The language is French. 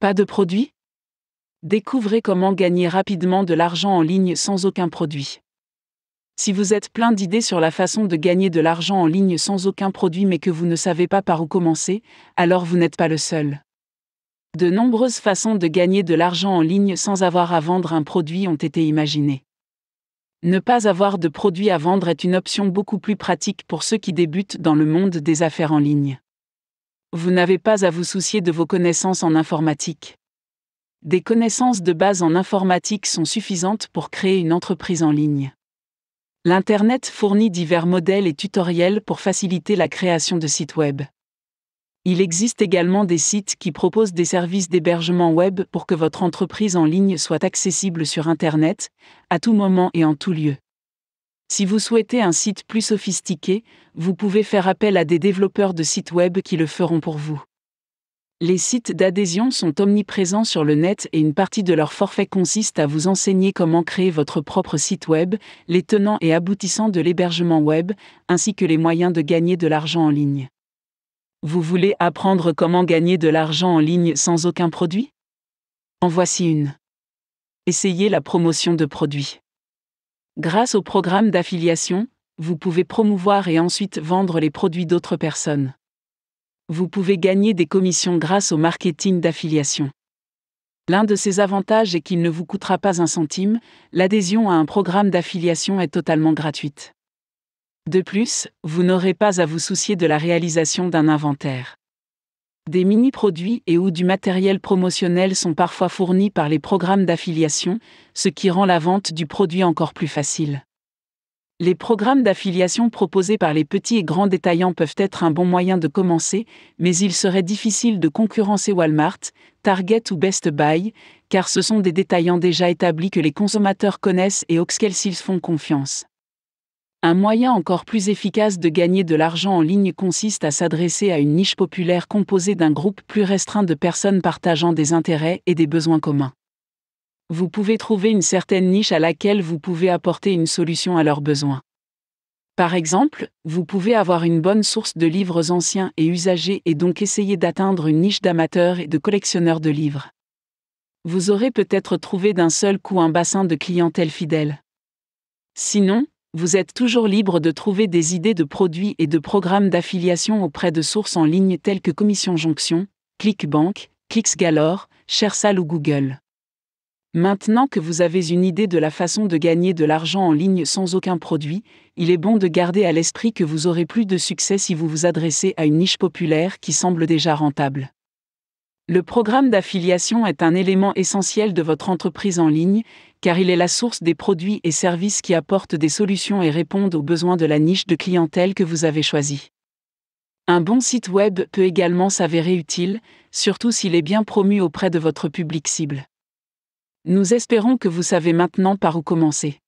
Pas de produit Découvrez comment gagner rapidement de l'argent en ligne sans aucun produit. Si vous êtes plein d'idées sur la façon de gagner de l'argent en ligne sans aucun produit mais que vous ne savez pas par où commencer, alors vous n'êtes pas le seul. De nombreuses façons de gagner de l'argent en ligne sans avoir à vendre un produit ont été imaginées. Ne pas avoir de produit à vendre est une option beaucoup plus pratique pour ceux qui débutent dans le monde des affaires en ligne vous n'avez pas à vous soucier de vos connaissances en informatique. Des connaissances de base en informatique sont suffisantes pour créer une entreprise en ligne. L'Internet fournit divers modèles et tutoriels pour faciliter la création de sites web. Il existe également des sites qui proposent des services d'hébergement web pour que votre entreprise en ligne soit accessible sur Internet, à tout moment et en tout lieu. Si vous souhaitez un site plus sophistiqué, vous pouvez faire appel à des développeurs de sites web qui le feront pour vous. Les sites d'adhésion sont omniprésents sur le net et une partie de leur forfait consiste à vous enseigner comment créer votre propre site web, les tenants et aboutissants de l'hébergement web, ainsi que les moyens de gagner de l'argent en ligne. Vous voulez apprendre comment gagner de l'argent en ligne sans aucun produit En voici une. Essayez la promotion de produits. Grâce au programme d'affiliation, vous pouvez promouvoir et ensuite vendre les produits d'autres personnes. Vous pouvez gagner des commissions grâce au marketing d'affiliation. L'un de ses avantages est qu'il ne vous coûtera pas un centime, l'adhésion à un programme d'affiliation est totalement gratuite. De plus, vous n'aurez pas à vous soucier de la réalisation d'un inventaire. Des mini-produits et ou du matériel promotionnel sont parfois fournis par les programmes d'affiliation, ce qui rend la vente du produit encore plus facile. Les programmes d'affiliation proposés par les petits et grands détaillants peuvent être un bon moyen de commencer, mais il serait difficile de concurrencer Walmart, Target ou Best Buy, car ce sont des détaillants déjà établis que les consommateurs connaissent et auxquels ils font confiance. Un moyen encore plus efficace de gagner de l'argent en ligne consiste à s'adresser à une niche populaire composée d'un groupe plus restreint de personnes partageant des intérêts et des besoins communs. Vous pouvez trouver une certaine niche à laquelle vous pouvez apporter une solution à leurs besoins. Par exemple, vous pouvez avoir une bonne source de livres anciens et usagés et donc essayer d'atteindre une niche d'amateurs et de collectionneurs de livres. Vous aurez peut-être trouvé d'un seul coup un bassin de clientèle fidèle. Sinon, vous êtes toujours libre de trouver des idées de produits et de programmes d'affiliation auprès de sources en ligne telles que Commission Jonction, ClickBank, ClicksGalore, Sharesal ou Google. Maintenant que vous avez une idée de la façon de gagner de l'argent en ligne sans aucun produit, il est bon de garder à l'esprit que vous aurez plus de succès si vous vous adressez à une niche populaire qui semble déjà rentable. Le programme d'affiliation est un élément essentiel de votre entreprise en ligne, car il est la source des produits et services qui apportent des solutions et répondent aux besoins de la niche de clientèle que vous avez choisie. Un bon site web peut également s'avérer utile, surtout s'il est bien promu auprès de votre public cible. Nous espérons que vous savez maintenant par où commencer.